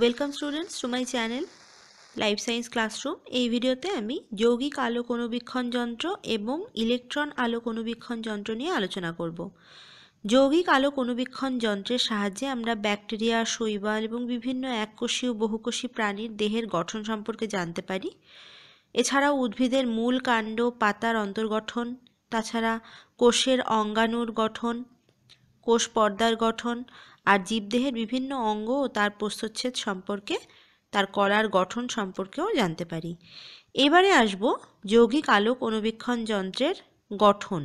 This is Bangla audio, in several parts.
welcome students to my channel life science classroom এই ভিডিওতে আমি যৌগিক আলোক অনুবীক্ষণ যন্ত্র এবং ইলেকট্রন আলোক অনুবীক্ষণ যন্ত্র নিয়ে আলোচনা করব যৌগিক আলোক অনুবীক্ষণ যন্ত্রের সাহায্যে আমরা ব্যাকটেরিয়া শৈবাল এবং বিভিন্ন এককোষী ও বহুকোষী প্রাণীর দেহের গঠন সম্পর্কে জানতে পারি এছাড়াও উদ্ভিদের মূল কাণ্ড পাতার অন্তর্গঠন তাছাড়া কোষের অঙ্গাণুর গঠন কোষ পর্দার গঠন আর জীবদেহের বিভিন্ন অঙ্গ ও তার প্রস্তচ্ছেদ সম্পর্কে তার কলার গঠন সম্পর্কেও জানতে পারি এবারে আসব যৌগিক আলোক অনুবীক্ষণ যন্ত্রের গঠন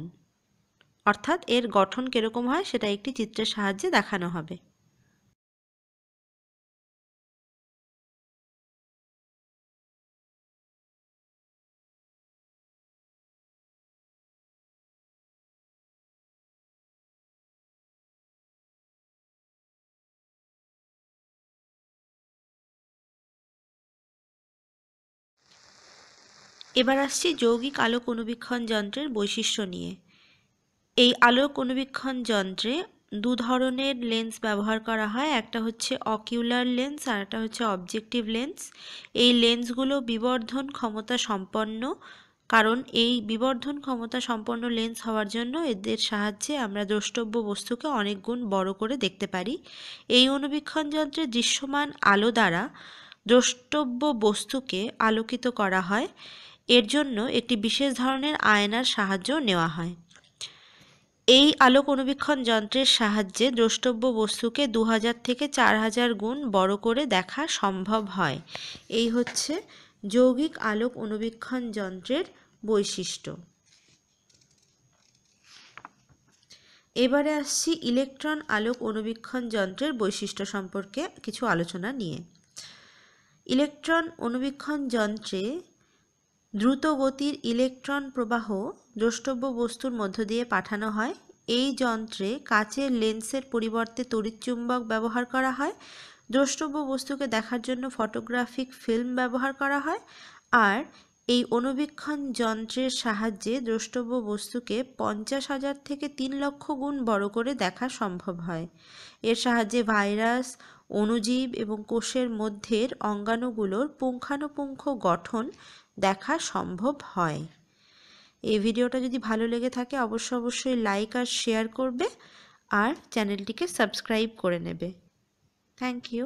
অর্থাৎ এর গঠন কীরকম হয় সেটা একটি চিত্রের সাহায্যে দেখানো হবে এবার আসছি যৌগিক আলোক অনুবীক্ষণ যন্ত্রের বৈশিষ্ট্য নিয়ে এই আলোক অনুবীক্ষণ যন্ত্রে দু ধরনের লেন্স ব্যবহার করা হয় একটা হচ্ছে অকিউলার লেন্স আর একটা হচ্ছে অবজেক্টিভ লেন্স এই লেন্সগুলো বিবর্ধন ক্ষমতা সম্পন্ন কারণ এই বিবর্ধন ক্ষমতা সম্পন্ন লেন্স হওয়ার জন্য এদের সাহায্যে আমরা দ্রষ্টব্য বস্তুকে অনেক গুণ বড় করে দেখতে পারি এই অনুবীক্ষণ যন্ত্রে দৃশ্যমান আলো দ্বারা দ্রষ্টব্য বস্তুকে আলোকিত করা হয় এর জন্য একটি বিশেষ ধরনের আয়নার সাহায্য নেওয়া হয় এই আলোক অনুবীক্ষণ যন্ত্রের সাহায্যে দ্রষ্টব্য বস্তুকে দু থেকে চার হাজার গুণ বড় করে দেখা সম্ভব হয় এই হচ্ছে যৌগিক আলোক অনুবীক্ষণ যন্ত্রের বৈশিষ্ট্য এবারে আসছি ইলেকট্রন আলোক অনুবীক্ষণ যন্ত্রের বৈশিষ্ট্য সম্পর্কে কিছু আলোচনা নিয়ে ইলেকট্রন অনুবীক্ষণ যন্ত্রে দ্রুত গতির ইলেকট্রন প্রবাহ দ্রষ্টব্য বস্তুর মধ্য দিয়ে পাঠানো হয় এই যন্ত্রে কাচের লেন্সের পরিবর্তে তড়িৎচুম্বক ব্যবহার করা হয় দ্রষ্টব্য বস্তুকে দেখার জন্য ফটোগ্রাফিক ফিল্ম ব্যবহার করা হয় আর এই অনুবীক্ষণ যন্ত্রের সাহায্যে দ্রষ্টব্য বস্তুকে পঞ্চাশ হাজার থেকে তিন লক্ষ গুণ বড় করে দেখা সম্ভব হয় এর সাহায্যে ভাইরাস অণুজীব এবং কোষের মধ্যের অঙ্গাণুগুলোর পুঙ্খানুপুঙ্খ গঠন দেখা সম্ভব হয় এই ভিডিওটা যদি ভালো লেগে থাকে অবশ্যই অবশ্যই লাইক আর শেয়ার করবে আর চ্যানেলটিকে সাবস্ক্রাইব করে নেবে থ্যাংক ইউ